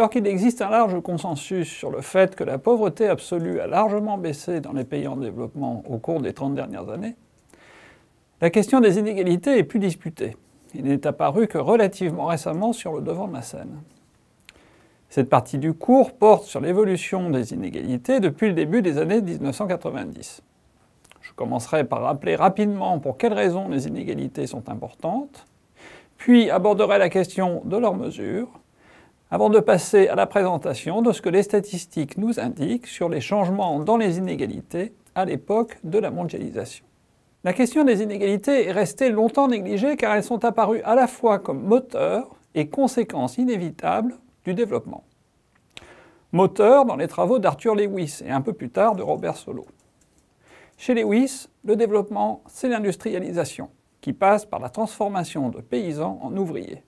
Alors qu'il existe un large consensus sur le fait que la pauvreté absolue a largement baissé dans les pays en développement au cours des 30 dernières années, la question des inégalités est plus disputée. Il n'est apparu que relativement récemment sur le devant de la scène. Cette partie du cours porte sur l'évolution des inégalités depuis le début des années 1990. Je commencerai par rappeler rapidement pour quelles raisons les inégalités sont importantes, puis aborderai la question de leurs mesures, avant de passer à la présentation de ce que les statistiques nous indiquent sur les changements dans les inégalités à l'époque de la mondialisation. La question des inégalités est restée longtemps négligée car elles sont apparues à la fois comme moteur et conséquence inévitable du développement. Moteur dans les travaux d'Arthur Lewis et un peu plus tard de Robert Solow. Chez Lewis, le développement, c'est l'industrialisation, qui passe par la transformation de paysans en ouvriers.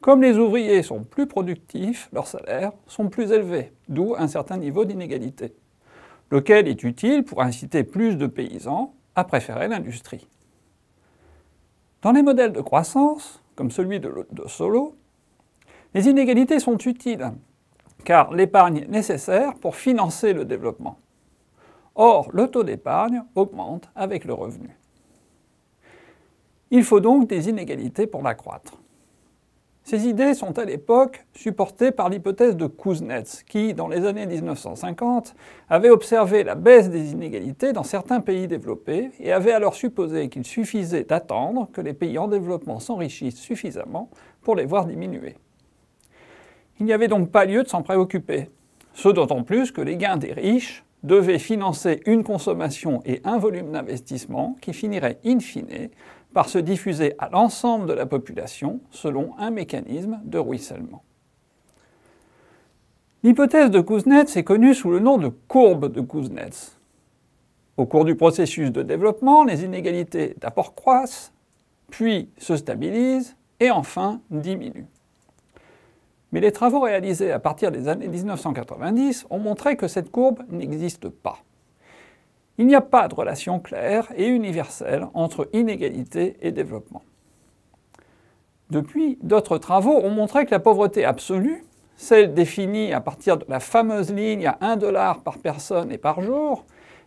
Comme les ouvriers sont plus productifs, leurs salaires sont plus élevés, d'où un certain niveau d'inégalité, lequel est utile pour inciter plus de paysans à préférer l'industrie. Dans les modèles de croissance, comme celui de, de Solo, les inégalités sont utiles, car l'épargne est nécessaire pour financer le développement. Or, le taux d'épargne augmente avec le revenu. Il faut donc des inégalités pour l'accroître. Ces idées sont à l'époque supportées par l'hypothèse de Kuznets, qui, dans les années 1950, avait observé la baisse des inégalités dans certains pays développés et avait alors supposé qu'il suffisait d'attendre que les pays en développement s'enrichissent suffisamment pour les voir diminuer. Il n'y avait donc pas lieu de s'en préoccuper, ce d'autant plus que les gains des riches devaient financer une consommation et un volume d'investissement qui finiraient in fine par se diffuser à l'ensemble de la population selon un mécanisme de ruissellement. L'hypothèse de Kuznets est connue sous le nom de courbe de Kuznets. Au cours du processus de développement, les inégalités d'abord croissent, puis se stabilisent et enfin diminuent. Mais les travaux réalisés à partir des années 1990 ont montré que cette courbe n'existe pas. Il n'y a pas de relation claire et universelle entre inégalité et développement. Depuis, d'autres travaux ont montré que la pauvreté absolue, celle définie à partir de la fameuse ligne à 1 dollar par personne et par jour,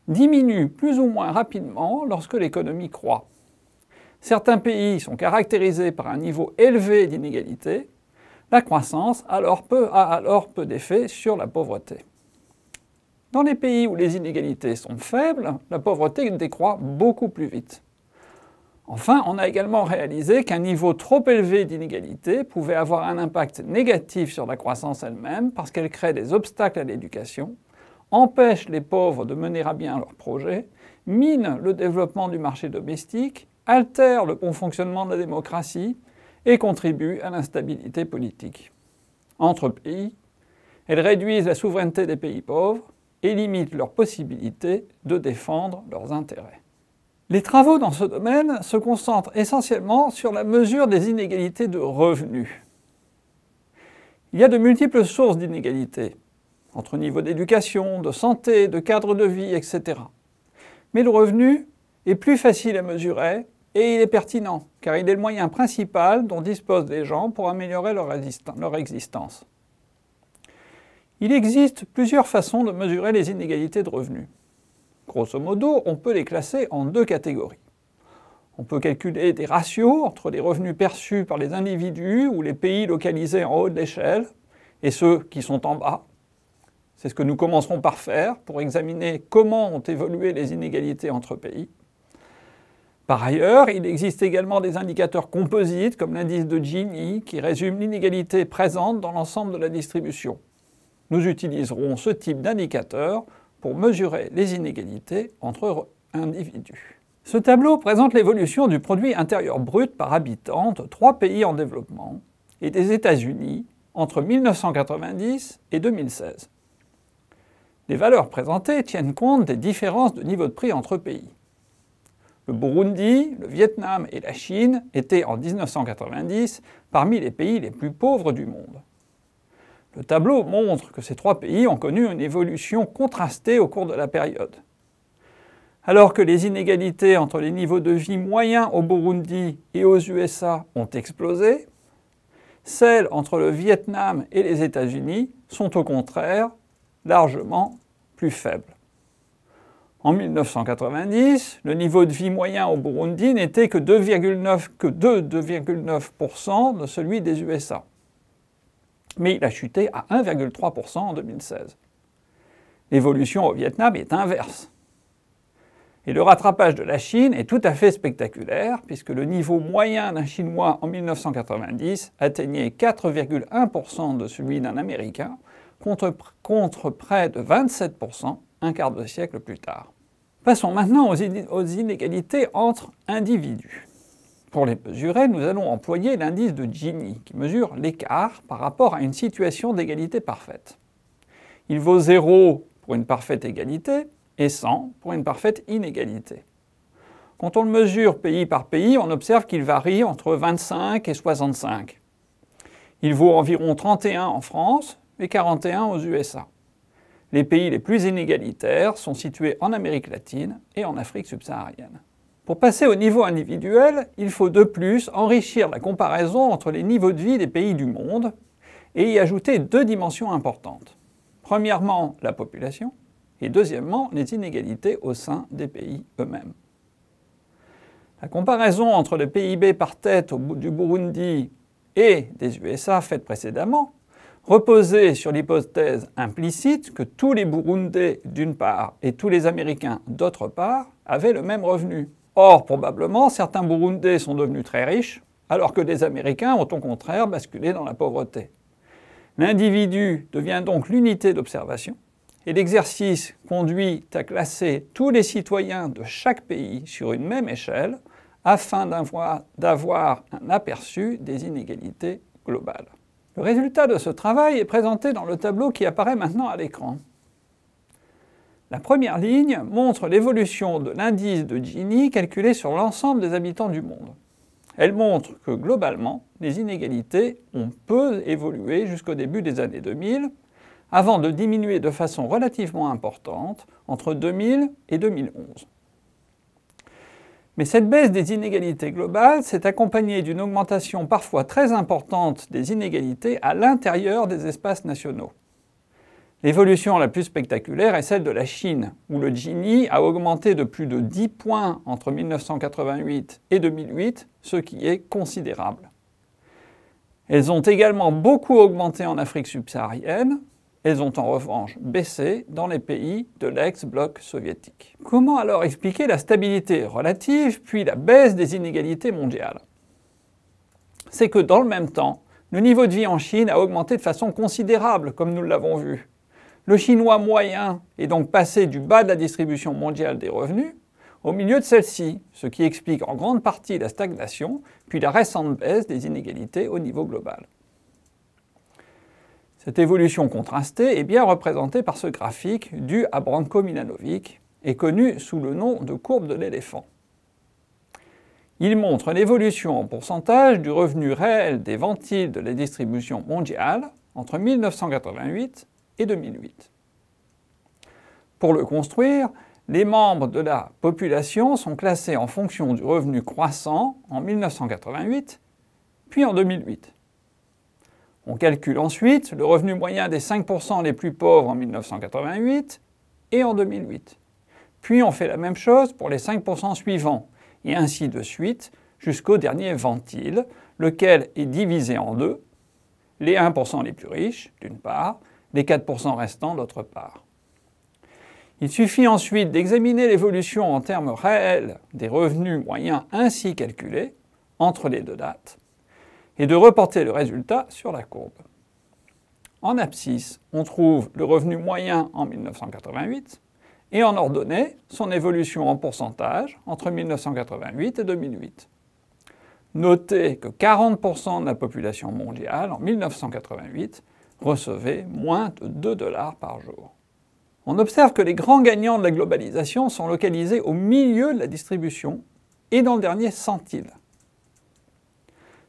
diminue plus ou moins rapidement lorsque l'économie croît. Certains pays sont caractérisés par un niveau élevé d'inégalité. La croissance alors a alors peu d'effet sur la pauvreté. Dans les pays où les inégalités sont faibles, la pauvreté décroît beaucoup plus vite. Enfin, on a également réalisé qu'un niveau trop élevé d'inégalité pouvait avoir un impact négatif sur la croissance elle-même parce qu'elle crée des obstacles à l'éducation, empêche les pauvres de mener à bien leurs projets, mine le développement du marché domestique, altère le bon fonctionnement de la démocratie et contribue à l'instabilité politique. Entre pays, elles réduisent la souveraineté des pays pauvres, et limite leur possibilité de défendre leurs intérêts. Les travaux dans ce domaine se concentrent essentiellement sur la mesure des inégalités de revenus. Il y a de multiples sources d'inégalités, entre niveaux d'éducation, de santé, de cadre de vie, etc. Mais le revenu est plus facile à mesurer et il est pertinent, car il est le moyen principal dont disposent les gens pour améliorer leur, existence. Il existe plusieurs façons de mesurer les inégalités de revenus. Grosso modo, on peut les classer en deux catégories. On peut calculer des ratios entre les revenus perçus par les individus ou les pays localisés en haut de l'échelle et ceux qui sont en bas. C'est ce que nous commencerons par faire pour examiner comment ont évolué les inégalités entre pays. Par ailleurs, il existe également des indicateurs composites comme l'indice de Gini qui résume l'inégalité présente dans l'ensemble de la distribution. Nous utiliserons ce type d'indicateur pour mesurer les inégalités entre individus. Ce tableau présente l'évolution du produit intérieur brut par habitant de trois pays en développement et des États-Unis entre 1990 et 2016. Les valeurs présentées tiennent compte des différences de niveau de prix entre pays. Le Burundi, le Vietnam et la Chine étaient en 1990 parmi les pays les plus pauvres du monde. Le tableau montre que ces trois pays ont connu une évolution contrastée au cours de la période. Alors que les inégalités entre les niveaux de vie moyens au Burundi et aux USA ont explosé, celles entre le Vietnam et les États-Unis sont au contraire largement plus faibles. En 1990, le niveau de vie moyen au Burundi n'était que 2,9% de celui des USA mais il a chuté à 1,3% en 2016. L'évolution au Vietnam est inverse. Et le rattrapage de la Chine est tout à fait spectaculaire, puisque le niveau moyen d'un Chinois en 1990 atteignait 4,1% de celui d'un Américain, contre, près de 27% un quart de siècle plus tard. Passons maintenant aux inégalités entre individus. Pour les mesurer, nous allons employer l'indice de Gini, qui mesure l'écart par rapport à une situation d'égalité parfaite. Il vaut 0 pour une parfaite égalité et 100 pour une parfaite inégalité. Quand on le mesure pays par pays, on observe qu'il varie entre 25 et 65. Il vaut environ 31 en France et 41 aux USA. Les pays les plus inégalitaires sont situés en Amérique latine et en Afrique subsaharienne. Pour passer au niveau individuel, il faut de plus enrichir la comparaison entre les niveaux de vie des pays du monde et y ajouter deux dimensions importantes. Premièrement, la population, et deuxièmement, les inégalités au sein des pays eux-mêmes. La comparaison entre le PIB par tête du Burundi et des USA faite précédemment reposait sur l'hypothèse implicite que tous les Burundais d'une part et tous les Américains d'autre part avaient le même revenu. Or, probablement, certains Burundais sont devenus très riches, alors que des Américains ont au contraire basculé dans la pauvreté. L'individu devient donc l'unité d'observation, et l'exercice conduit à classer tous les citoyens de chaque pays sur une même échelle, afin d'avoir un aperçu des inégalités globales. Le résultat de ce travail est présenté dans le tableau qui apparaît maintenant à l'écran. La première ligne montre l'évolution de l'indice de Gini calculé sur l'ensemble des habitants du monde. Elle montre que globalement, les inégalités ont peu évolué jusqu'au début des années 2000, avant de diminuer de façon relativement importante entre 2000 et 2011. Mais cette baisse des inégalités globales s'est accompagnée d'une augmentation parfois très importante des inégalités à l'intérieur des espaces nationaux. L'évolution la plus spectaculaire est celle de la Chine, où le Gini a augmenté de plus de 10 points entre 1988 et 2008, ce qui est considérable. Elles ont également beaucoup augmenté en Afrique subsaharienne, elles ont en revanche baissé dans les pays de l'ex-bloc soviétique. Comment alors expliquer la stabilité relative puis la baisse des inégalités mondiales C'est que dans le même temps, le niveau de vie en Chine a augmenté de façon considérable, comme nous l'avons vu le chinois moyen est donc passé du bas de la distribution mondiale des revenus au milieu de celle-ci, ce qui explique en grande partie la stagnation, puis la récente baisse des inégalités au niveau global. Cette évolution contrastée est bien représentée par ce graphique dû à Branko Milanovic et connu sous le nom de courbe de l'éléphant. Il montre l'évolution en pourcentage du revenu réel des ventiles de la distribution mondiale entre 1988 2008. Pour le construire, les membres de la population sont classés en fonction du revenu croissant en 1988, puis en 2008. On calcule ensuite le revenu moyen des 5% les plus pauvres en 1988 et en 2008. Puis on fait la même chose pour les 5% suivants, et ainsi de suite jusqu'au dernier ventile, lequel est divisé en deux, les 1% les plus riches, d'une part, des 4% restants d'autre part. Il suffit ensuite d'examiner l'évolution en termes réels des revenus moyens ainsi calculés entre les deux dates et de reporter le résultat sur la courbe. En abscisse, on trouve le revenu moyen en 1988 et en ordonnée, son évolution en pourcentage entre 1988 et 2008. Notez que 40% de la population mondiale en 1988 recevaient moins de 2 dollars par jour. On observe que les grands gagnants de la globalisation sont localisés au milieu de la distribution et dans le dernier centile.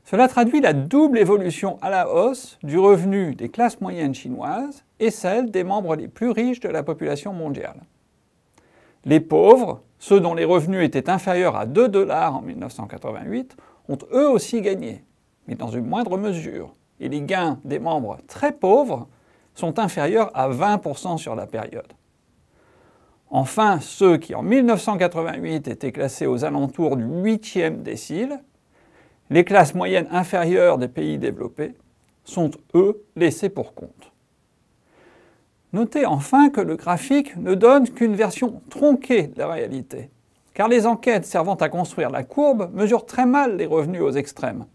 Cela traduit la double évolution à la hausse du revenu des classes moyennes chinoises et celle des membres les plus riches de la population mondiale. Les pauvres, ceux dont les revenus étaient inférieurs à 2 dollars en 1988, ont eux aussi gagné, mais dans une moindre mesure, et les gains des membres très pauvres sont inférieurs à 20% sur la période. Enfin, ceux qui en 1988 étaient classés aux alentours du 8e décile, les classes moyennes inférieures des pays développés, sont eux laissés pour compte. Notez enfin que le graphique ne donne qu'une version tronquée de la réalité, car les enquêtes servant à construire la courbe mesurent très mal les revenus aux extrêmes.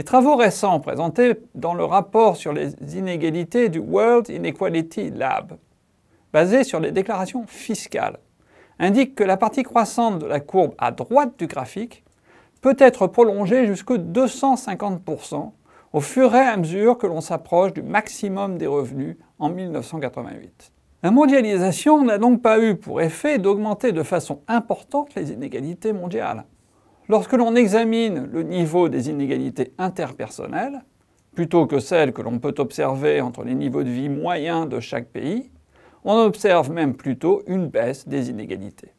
Les travaux récents présentés dans le rapport sur les inégalités du World Inequality Lab, basé sur les déclarations fiscales, indiquent que la partie croissante de la courbe à droite du graphique peut être prolongée jusqu'à 250% au fur et à mesure que l'on s'approche du maximum des revenus en 1988. La mondialisation n'a donc pas eu pour effet d'augmenter de façon importante les inégalités mondiales. Lorsque l'on examine le niveau des inégalités interpersonnelles, plutôt que celles que l'on peut observer entre les niveaux de vie moyens de chaque pays, on observe même plutôt une baisse des inégalités.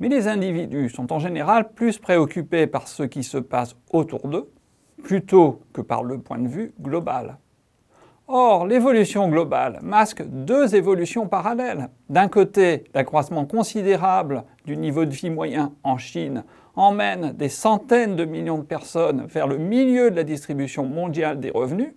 Mais les individus sont en général plus préoccupés par ce qui se passe autour d'eux plutôt que par le point de vue global. Or, l'évolution globale masque deux évolutions parallèles. D'un côté, l'accroissement considérable du niveau de vie moyen en Chine emmène des centaines de millions de personnes vers le milieu de la distribution mondiale des revenus,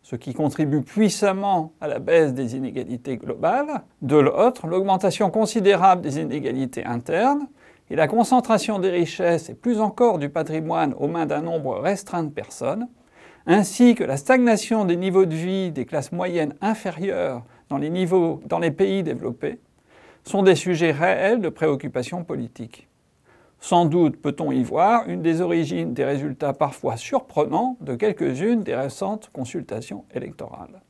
ce qui contribue puissamment à la baisse des inégalités globales. De l'autre, l'augmentation considérable des inégalités internes et la concentration des richesses et plus encore du patrimoine aux mains d'un nombre restreint de personnes ainsi que la stagnation des niveaux de vie des classes moyennes inférieures dans les, pays développés, sont des sujets réels de préoccupation politique. Sans doute peut-on y voir une des origines des résultats parfois surprenants de quelques-unes des récentes consultations électorales.